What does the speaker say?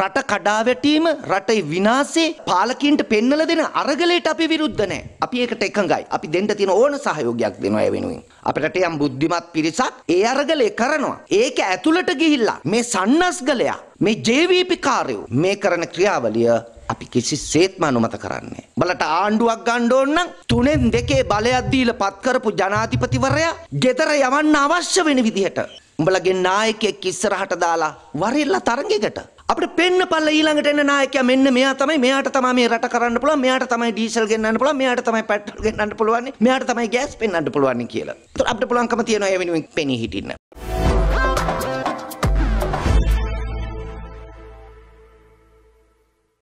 රට කඩාවැටීම රටේ විනාශේ පාලකින්ට පෙන්වලා දෙන අරගලයට අපි විරුද්ධ නැහැ. අපි ඒකට එකඟයි. අපි දෙන්න තියෙන ඕන සහයෝගයක් දෙනවා ඒ වෙනුවෙන්. අපේ රටේ යම් බුද්ධිමත් පිරිසක් ඒ අරගලේ කරනවා. ඒක ඇතුළට ගිහිල්ලා මේ සන්නස්ගලයා මේ ජේවීපී කාර්යෝ මේ කරන ක්‍රියාවලිය අපි කිසිසේත්ම අනුමත කරන්නේ. බලට ආණ්ඩුවක් ගන්න ඕන නම් තුනෙන් දෙකේ බලයක් දීලා පත් කරපු ජනාධිපතිවරයා ගෙදර යවන්න අවශ්‍ය වෙන විදිහට උඹලගේ නායකයෙක් ඉස්සරහට දාලා වරිල්ලා තරගයකට අපිට පෙන්නපල්ල ඊළඟට එන නායකයා මෙන්න මෙයා තමයි මෙයාට තමයි මේ රට කරන්න පුළුවන් මෙයාට තමයි ඩීසල් ගෙන්නන්න පුළුවන් මෙයාට තමයි පෙට්‍රල් ගෙන්නන්න පුළුවන් මෙයාට තමයි ගෑස් පෙන්වන්න පුළුවන් කියලා. ඒතර අපිට පුළුවන්කම තියෙනවා ඒ වෙනුවෙන් පෙනී හිටින්න.